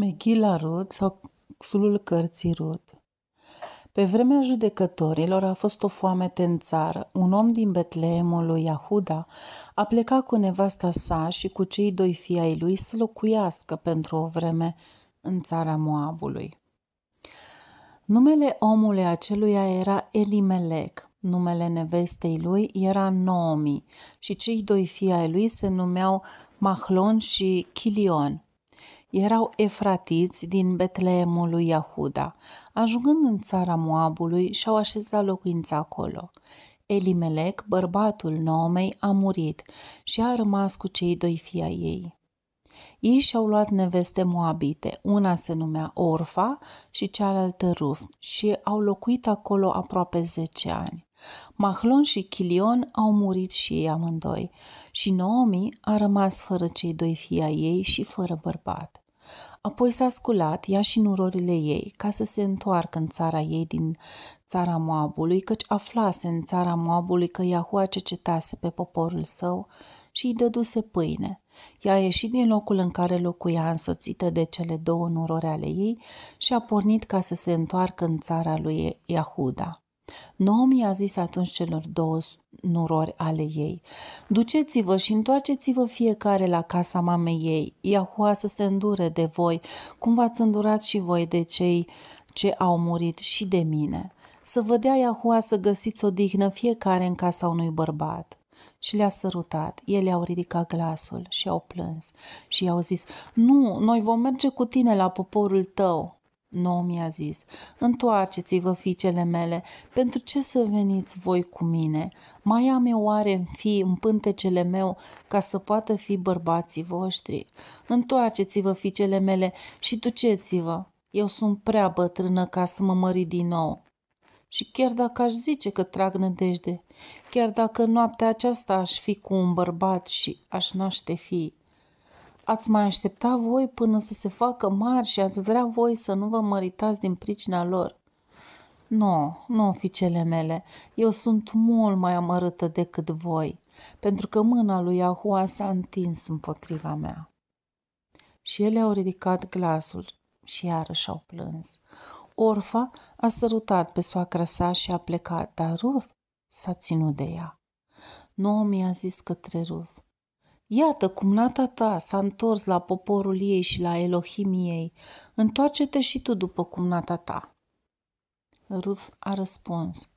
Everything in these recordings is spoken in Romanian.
Mechila Rut sau Xulul Cărții Rut Pe vremea judecătorilor a fost o foamete în țară. Un om din Betleemul lui Iahuda a plecat cu nevasta sa și cu cei doi fii ai lui să locuiască pentru o vreme în țara Moabului. Numele omului aceluia era Elimelec, numele nevestei lui era Noomi și cei doi fii ai lui se numeau Mahlon și Chilion – erau efratiți din Betleemul lui Iahuda. Ajungând în țara Moabului, și-au așezat locuința acolo. Elimelec, bărbatul Noomei, a murit și a rămas cu cei doi fii ai ei. Ei și-au luat neveste moabite, una se numea Orfa și cealaltă Ruf, și au locuit acolo aproape 10 ani. Mahlon și Chilion au murit și ei amândoi și Naomi a rămas fără cei doi fii ai ei și fără bărbat. Apoi s-a sculat ea și nurorile ei ca să se întoarcă în țara ei din țara Moabului, căci aflase în țara Moabului că Iahua cercetase pe poporul său și îi dăduse pâine. Ea a ieșit din locul în care locuia însoțită de cele două nurori ale ei și a pornit ca să se întoarcă în țara lui Iahuda. Naomi a zis atunci celor două nurori ale ei, Duceți-vă și întoarceți-vă fiecare la casa mamei ei, Iahua să se îndure de voi, cum v-ați îndurat și voi de cei ce au murit și de mine. Să vă dea Iahua să găsiți o dihnă fiecare în casa unui bărbat și le-a sărutat. Ele au ridicat glasul și au plâns și i-au zis, nu, noi vom merge cu tine la poporul tău. Nomi a zis, întoarceți-vă, fiicele mele, pentru ce să veniți voi cu mine? Mai am eu oare în fi în pântecele meu ca să poată fi bărbații voștri? Întoarceți-vă, fiicele mele, și duceți-vă. Eu sunt prea bătrână ca să mă mări din nou. Și chiar dacă aș zice că trag nădejde, chiar dacă noaptea aceasta aș fi cu un bărbat și aș naște fii, ați mai aștepta voi până să se facă mari și ați vrea voi să nu vă măritați din pricina lor. Nu, nu, fiicele mele, eu sunt mult mai amărâtă decât voi, pentru că mâna lui Ahua s-a întins împotriva mea. Și ele au ridicat glasul și iarăși au plâns. Orfa a sărutat pe soacra sa și a plecat, dar Ruth s-a ținut de ea. Nu mi a zis către Ruth, Iată, cumnata ta s-a întors la poporul ei și la Elohim ei. Întoarce-te și tu după cumnata ta. Ruf a răspuns.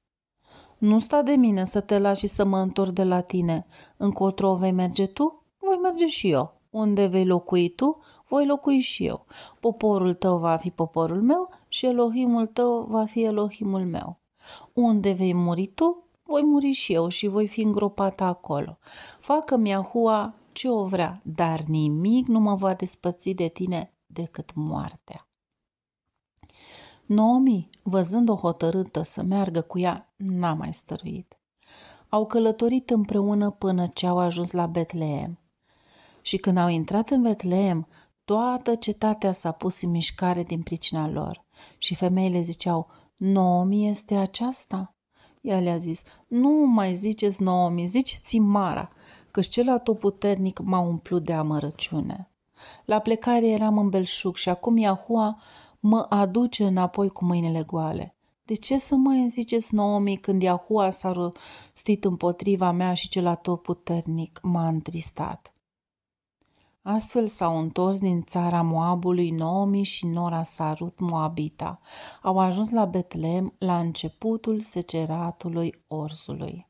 Nu sta de mine să te lași și să mă întorc de la tine. Încotro vei merge tu? Voi merge și eu. Unde vei locui tu, voi locui și eu. Poporul tău va fi poporul meu și Elohimul tău va fi Elohimul meu. Unde vei muri tu, voi muri și eu și voi fi îngropată acolo. Facă-mi Ahua ce o vrea, dar nimic nu mă va despăți de tine decât moartea. Naomi, văzând-o hotărâtă să meargă cu ea, n-a mai stăruit. Au călătorit împreună până ce au ajuns la Betleem. Și când au intrat în Betleem, toată cetatea s-a pus în mișcare din pricina lor. Și femeile ziceau, Naomi este aceasta? Ea le-a zis, nu mai ziceți Naomi, ziceți Mara, căci cel atotputernic m-a umplut de amărăciune. La plecare eram în belșug și acum Iahua mă aduce înapoi cu mâinile goale. De ce să îmi ziceți Naomi când Iahua s-a rostit împotriva mea și cel atotputernic m-a întristat? Astfel s-au întors din țara Moabului Naomi și Nora Sarut Moabita. Au ajuns la Betlehem la începutul seceratului orzului.